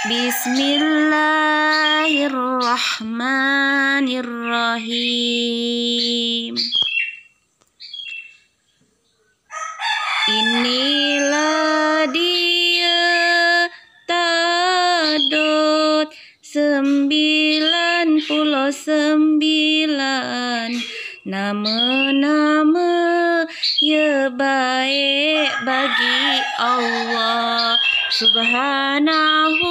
Bismillahirrahmanirrahim Inilah dia tadut sembilan puluh sembilan Nama-nama ya baik bagi Allah subhanahu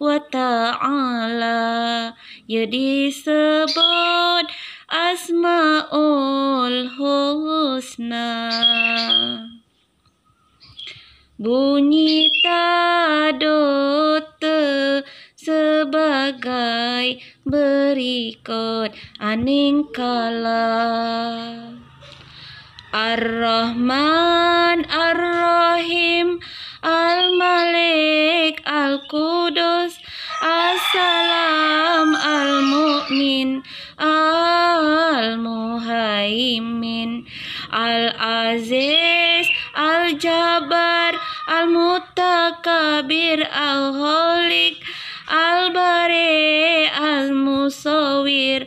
wa ta'ala ya disebut asmaul husna bunyi tadote sebagai berikut aningkala Ar-Rahman Ar-Rahim salam al-mu'min al-muhaimin al-aziz al-jabar al-mutakabir al-holik al bare al-musawir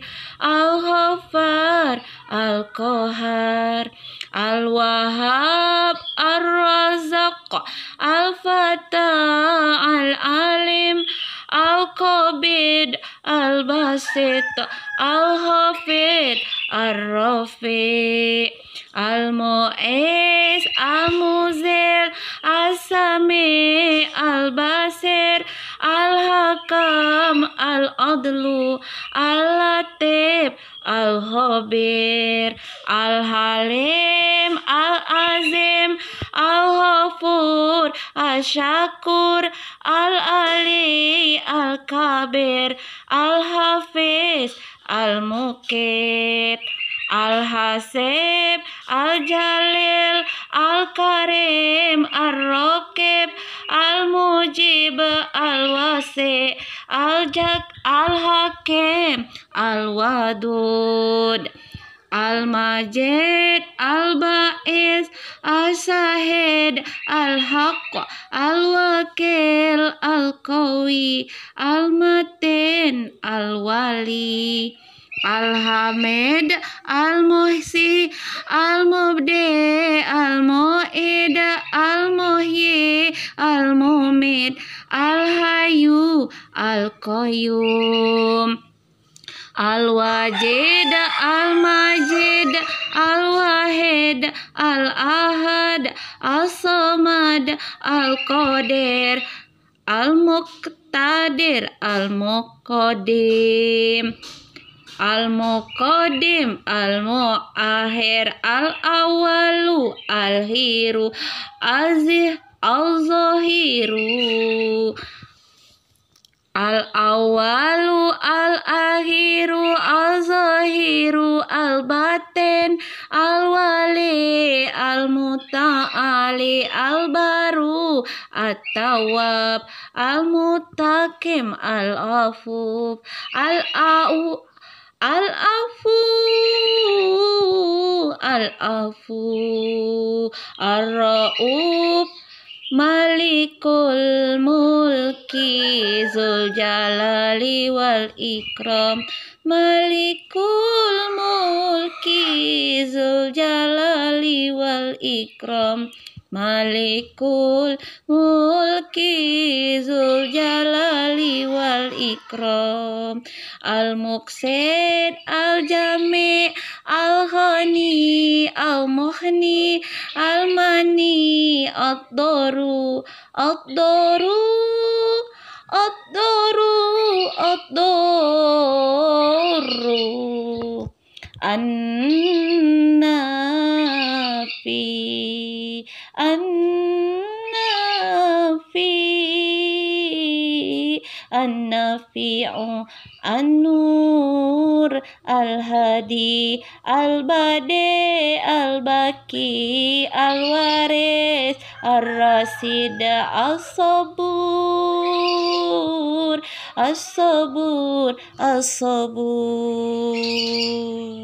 al hafar al kohar al-wahab al-razaq al-fatah al-alim al Kobid, Al-Basit Al-Hafid Al-Rafi al Moes, Al-Muzil Al-Sami Al-Basir Al-Hakam Al-Adlu Al-Latif al Hobir, Al-Halim Asyakur Al-Ali Al-Kabir Al-Hafiz Al-Mukit Al-Hasib Al-Jalil Al-Karim Al-Rokib Al-Mujib Al-Wasi Al-Jak Al-Hakim Al-Wadud Al-Majid, Al-Ba'is, al Sahed, al Hak, Al-Wakil, al Kawi, al Maten, Al-Wali. Al-Hamid, Al-Muhsi, Al-Mubdi, Al-Mu'id, Al-Muhyi, Al-Mumid, Al-Hayu, al Koyum al wajida al majida al wahida Al-Ahad, Al-Samad, Al-Qadir, Al-Muqtadir, Al-Muqadim. Al-Muqaddim, Al-Mu'akhir, Al-Awalu, Al-Hiru, Azih, Al-Zahiru. Al awalu al akhiru al zahiru al batin al wali al muta'ali al baru at tawab al mutakim al afuf al au al afu al afu ar rauf Malikul mulki Zul jalali wal ikram Malikul mulki Zul jalali wal ikram Malikul mulki Zul jalali wal ikram Al muksid al jami' al ghani al muhni almani adoru adoru adoru outdooru annafi An-Nur Al-Hadi Al-Bade Al-Baki Al-Waris Ar-Rasid Al sabur Al sabur Al sabur